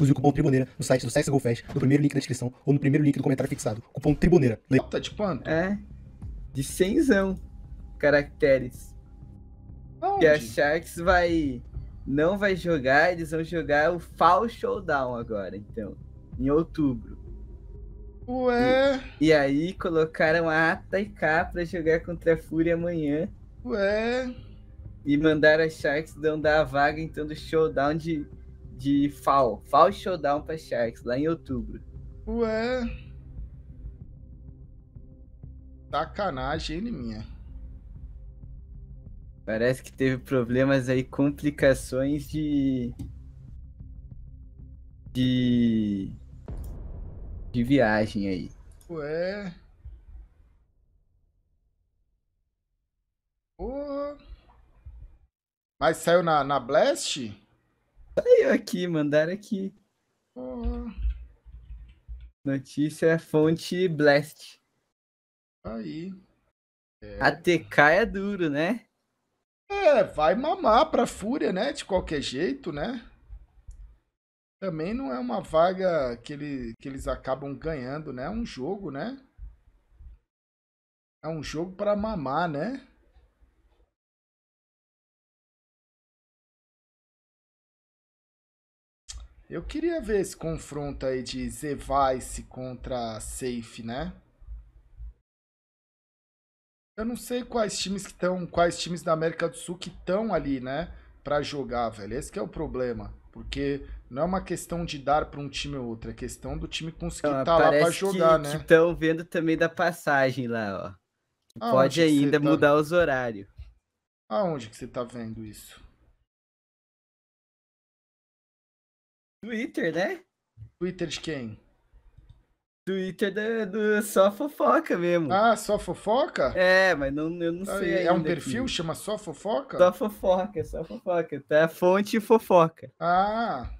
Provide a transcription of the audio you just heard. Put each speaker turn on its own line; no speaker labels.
Use o cupom Triboneira no site do CSGO Fest, no primeiro link da descrição ou no primeiro link do comentário fixado. Cupom Triboneira.
Tá de quanto? É. De 100 caracteres. Onde? E a Sharks vai. Não vai jogar, eles vão jogar o Fall Showdown agora, então. Em outubro.
Ué.
E, e aí colocaram a Taiká pra jogar contra a Fúria amanhã.
Ué.
E mandaram a Sharks não dar a vaga, então, do showdown de de FAL, FAL Showdown para Sharks, lá em outubro. Ué. Sacanagem ele minha. Parece que teve problemas aí, complicações de. De. De viagem aí.
Ué. Porra.
Mas saiu na, na Blast? Saiu aqui, mandaram aqui. Ah. Notícia é fonte Blast. Aí. É. ATK é duro, né?
É, vai mamar pra Fúria, né? De qualquer jeito, né? Também não é uma vaga que, ele, que eles acabam ganhando, né? É um jogo, né? É um jogo para mamar, né? Eu queria ver esse confronto aí de Zevice contra Safe, né? Eu não sei quais times que estão, quais times da América do Sul que estão ali, né, para jogar, velho. Esse é o problema, porque não é uma questão de dar para um time ou outro, é questão do time conseguir estar tá lá para jogar, né? que, né?
Estão vendo também da passagem lá, ó. pode ainda tá... mudar os horários. Aonde que você tá vendo isso?
Twitter, né? Twitter de quem? Twitter do, do só fofoca mesmo. Ah, só fofoca? É, mas não, eu não ah, sei. É um perfil? Aqui. Chama só fofoca? Só fofoca, só fofoca. Tá
fonte fofoca.
Ah.